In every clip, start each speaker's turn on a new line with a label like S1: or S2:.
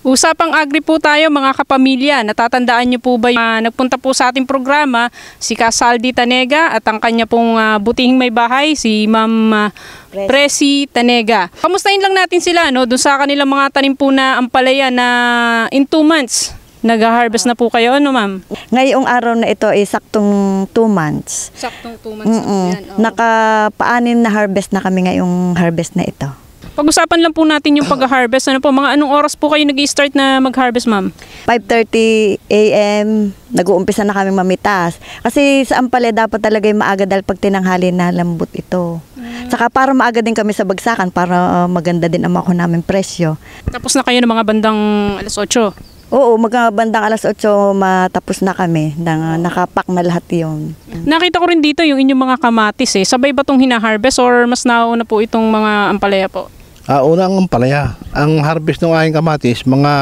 S1: Usapang agri po tayo mga kapamilya. Natatandaan niyo po ba uh, nagpunta po sa ating programa si Casaldi Tanega at ang kanya pong uh, butihing may bahay si Ma'am uh, Presi Tanega. Kamustahin lang natin sila no doon sa kanilang mga tanim po na ampalaya na in 2 months. Nag-harvest na po kayo ano ma'am? Ngayong araw
S2: na ito ay saktong 2 months. Saktong 2 months. Mm -mm. Naka-paanin na harvest na kami ngayong harvest na ito.
S1: Pag-usapan lang po natin yung pag-harvest. Ano po, mga anong oras po kayo nag start na mag-harvest, ma'am?
S2: 5.30 a.m. Nag-uumpisa na kami mamitas. Kasi sa Ampale dapat talaga yung maaga dahil pag tinanghali na lambot ito. Saka para maaga din kami sa bagsakan para ah, maganda din ang mako namin presyo.
S1: Tapos na kayo ng mga
S2: bandang alas 8? Oo, magkabandang alas 8 matapos na kami. Nang, nakapak na lahat yon.
S1: Nakita ko rin dito yung inyong mga kamatis eh. Sabay ba itong hinaharvest or mas nauna po itong mga ampalaya po?
S3: Ah, una ang ampalaya. Ang harvest ng aking kamatis, mga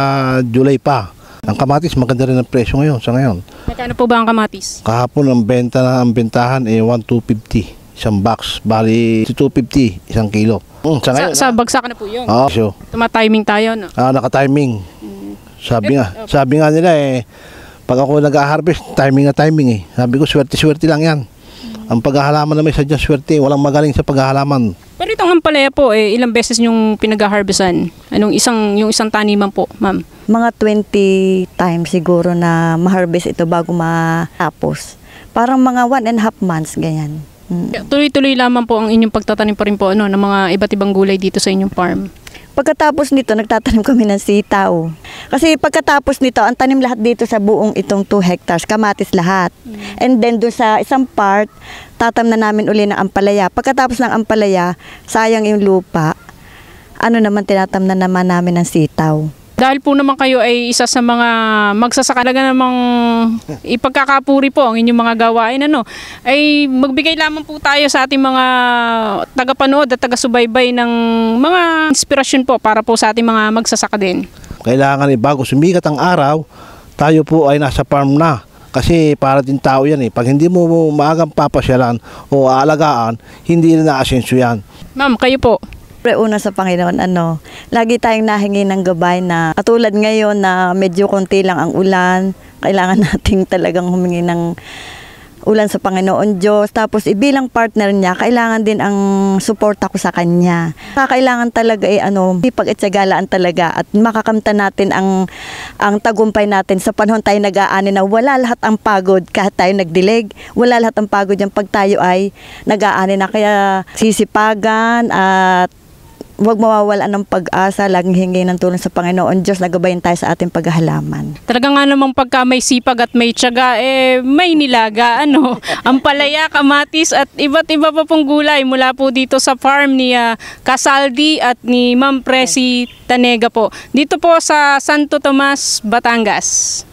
S3: July pa. Ang kamatis maganda rin ang presyo ngayon sa ngayon.
S1: Magkano po ba ang kamatis?
S3: Kahapon ang benta na ang bentahan ay eh, 1250 isang box. Bali 250 isang kilo. Mm, sa, ngayon, sa, sa
S1: ah. bagsakan na po 'yun. Oh, ah. so, Tuma-timing tayo no.
S3: Ah, naka-timing. Mm. Sabi nga, sabi nga nila eh, pag ako nag-harvest, timing na timing eh. Sabi ko, swerte-swerte lang yan. Ang paghahalaman naman sadya swerte, walang magaling sa paghahalaman.
S1: Pero itong hampalaya po, eh, ilang beses yung pinag-harvestan? Anong isang, yung isang taniman
S2: po, ma'am? Mga 20 times siguro na ma-harvest ito bago matapos. Parang mga one and a half months, ganyan. Mm.
S1: Tuloy-tuloy lamang po ang inyong pagtatanim pa rin po ano, ng mga iba't
S2: ibang gulay dito sa inyong farm. Pagkatapos nito, nagtatanim kami ng sitaw. Kasi pagkatapos nito, ang tanim lahat dito sa buong itong 2 hectares, kamatis lahat. Mm. And then doon sa isang part, tatam na namin uli ng ampalaya. Pagkatapos ng ampalaya, sayang yung lupa. Ano naman tinatam na naman namin ng sitaw.
S1: Dahil po naman kayo ay isa sa mga magsasaka talaga namang ipagkakapuri po ang inyong mga gawain ano ay magbigay lamang po tayo sa ating mga tagapanood at taga-subaybay ng mga inspirasyon po para po sa ating mga magsasaka din.
S3: Kailangan eh, bago sumikat ang araw, tayo po ay nasa farm na. Kasi para din tao yan eh. Pag hindi mo maagang papasyalan o aalagaan, hindi na naasenso yan.
S2: Ma'am, kayo po. Pre, una sa Panginoon, ano, lagi tayong nahingi ng gabay na katulad ngayon na medyo konti lang ang ulan, kailangan nating talagang humingi ng ulan sa Panginoon Diyos. Tapos ibilang eh, partner niya, kailangan din ang suporta ko sa kanya. Kailangan talaga eh ano, pag-etsagalaan talaga at makakamta natin ang ang tagumpay natin sa panahon tayo nag-aani na wala lahat ang pagod kahit tayo nagdilig. Wala lahat ang pagod yung pag tayo ay nag-aani na kaya sisipagan at huwag mawawalan ng pag-asa, laging hingi ng tulong sa Panginoon Diyos, nagabayan tayo sa ating paghahalaman.
S1: Talaga nga namang pagka may sipag at may tiyaga, eh, may nilaga, ano, ang palaya, kamatis at iba't iba pa pong gulay mula po dito sa farm ni uh, Casaldi at ni Ma'am Presi Tanega po. Dito po sa Santo Tomas, Batangas.